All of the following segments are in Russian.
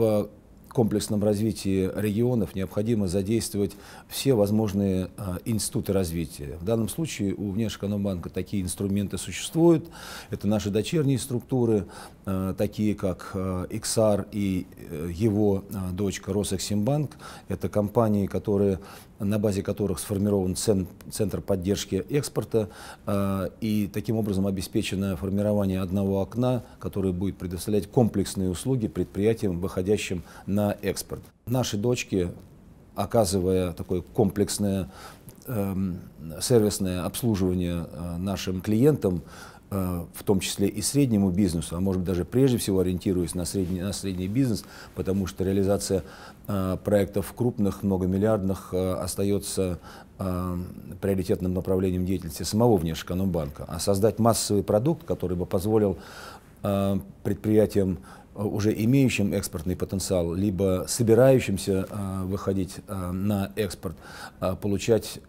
book комплексном развитии регионов необходимо задействовать все возможные а, институты развития. В данном случае у Внешэкономбанка такие инструменты существуют. Это наши дочерние структуры, а, такие как XR а, и э, его дочка Росэксимбанк. Это компании, которые на базе которых сформирован Центр поддержки экспорта, и таким образом обеспечено формирование одного окна, которое будет предоставлять комплексные услуги предприятиям, выходящим на на экспорт. Наши дочки, оказывая такое комплексное э, сервисное обслуживание э, нашим клиентам, э, в том числе и среднему бизнесу, а может быть даже прежде всего ориентируясь на средний, на средний бизнес, потому что реализация э, проектов крупных, многомиллиардных э, остается э, приоритетным направлением деятельности самого внешэкономбанка. А создать массовый продукт, который бы позволил э, предприятиям Э, уже имеющим экспортный потенциал, либо собирающимся э, выходить э, на экспорт, получать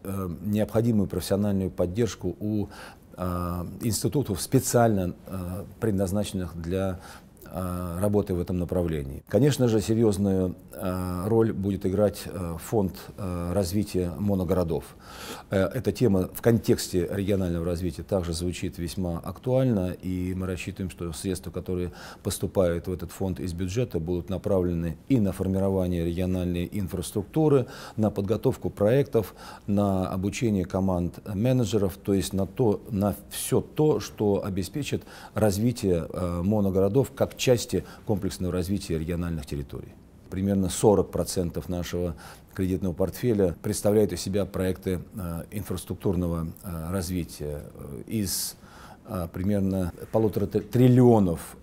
необходимую профессиональную поддержку у институтов, специально предназначенных для Э, работы в этом направлении. Конечно же, серьезную э, роль будет играть э, фонд развития моногородов. Эта тема в контексте регионального развития также звучит весьма актуально, и мы рассчитываем, что средства, которые поступают в этот фонд из бюджета, будут направлены и на формирование региональной инфраструктуры, на подготовку проектов, на обучение команд менеджеров, то есть на, то, на все то, что обеспечит развитие моногородов как части комплексного развития региональных территорий. Примерно 40% нашего кредитного портфеля представляют из себя проекты э, инфраструктурного э, развития. Э, из примерно полутора триллионов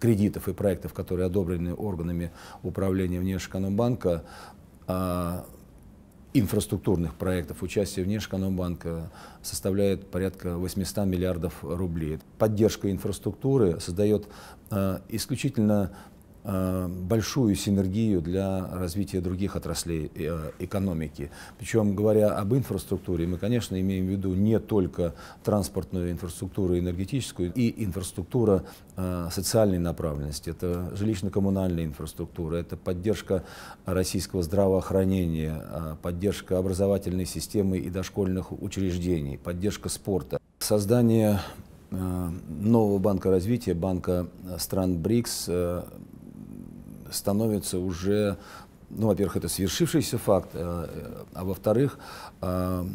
кредитов и проектов, которые одобрены органами управления Внешэкономбанка, а инфраструктурных проектов участие Внешэкономбанка составляет порядка 800 миллиардов рублей. Поддержка инфраструктуры создает э, исключительно Э, большую синергию для развития других отраслей э, экономики. Причем, говоря об инфраструктуре, мы, конечно, имеем в виду не только транспортную инфраструктуру, энергетическую, и инфраструктура э, социальной направленности. Это жилищно-коммунальная инфраструктура, это поддержка российского здравоохранения, поддержка образовательной системы и дошкольных учреждений, поддержка спорта. Создание нового банка развития, банка стран БРИКС, становится уже, ну, во-первых, это свершившийся факт, а, а во-вторых, а,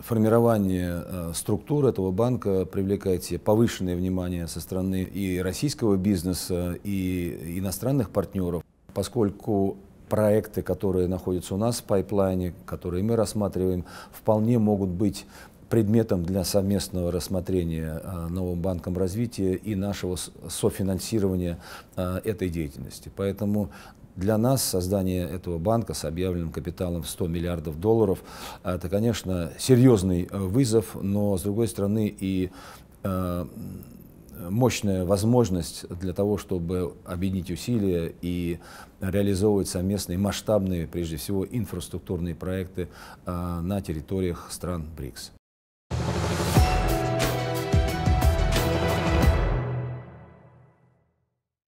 формирование э, структур этого банка привлекает себе повышенное внимание со стороны и российского бизнеса, и иностранных партнеров, поскольку проекты, которые находятся у нас в пайплайне, которые мы рассматриваем, вполне могут быть предметом для совместного рассмотрения э, новым банком развития и нашего софинансирования э, этой деятельности. Поэтому для нас создание этого банка с объявленным капиталом в 100 миллиардов долларов э, – это, конечно, серьезный вызов, но, с другой стороны, и мощная возможность для того, чтобы объединить усилия и реализовывать совместные масштабные, прежде всего, инфраструктурные проекты на территориях стран БРИКС.